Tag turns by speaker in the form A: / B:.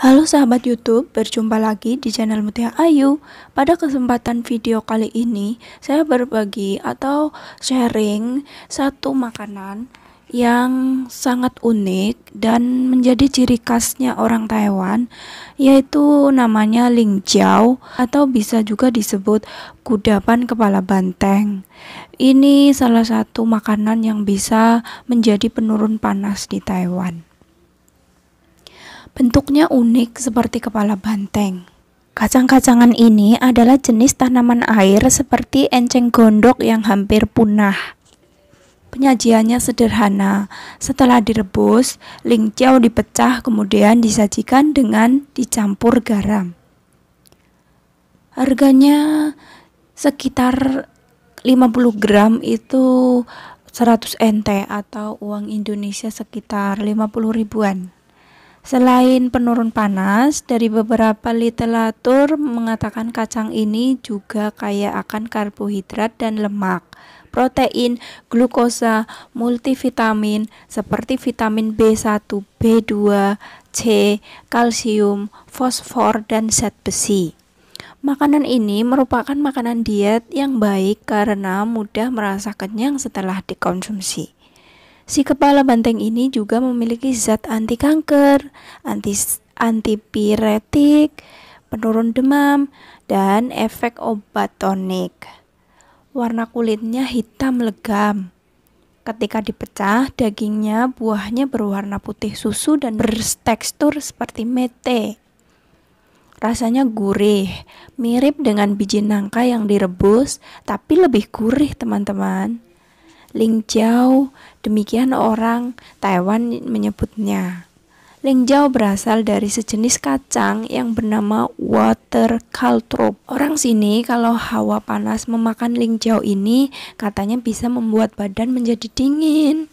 A: Halo sahabat YouTube, berjumpa lagi di channel Mutia Ayu. Pada kesempatan video kali ini, saya berbagi atau sharing satu makanan yang sangat unik dan menjadi ciri khasnya orang Taiwan, yaitu namanya lingjiao atau bisa juga disebut kudapan kepala banteng. Ini salah satu makanan yang bisa menjadi penurun panas di Taiwan. Bentuknya unik seperti kepala banteng. Kacang-kacangan ini adalah jenis tanaman air seperti enceng gondok yang hampir punah. Penyajiannya sederhana. Setelah direbus, lingciau dipecah kemudian disajikan dengan dicampur garam. Harganya sekitar 50 gram itu 100 NT atau uang Indonesia sekitar 50 ribuan. Selain penurun panas, dari beberapa literatur mengatakan kacang ini juga kaya akan karbohidrat dan lemak, protein, glukosa, multivitamin seperti vitamin B1, B2, C, kalsium, fosfor, dan zat besi. Makanan ini merupakan makanan diet yang baik karena mudah merasa kenyang setelah dikonsumsi. Si kepala banteng ini juga memiliki zat anti kanker, anti antipiretik, penurun demam, dan efek obat tonik. Warna kulitnya hitam legam. Ketika dipecah, dagingnya, buahnya berwarna putih susu dan bertekstur seperti mete. Rasanya gurih, mirip dengan biji nangka yang direbus, tapi lebih gurih, teman-teman. Lingjau, demikian orang Taiwan menyebutnya. Lingjau berasal dari sejenis kacang yang bernama water caltrop. Orang sini kalau hawa panas memakan lingjau ini katanya bisa membuat badan menjadi dingin.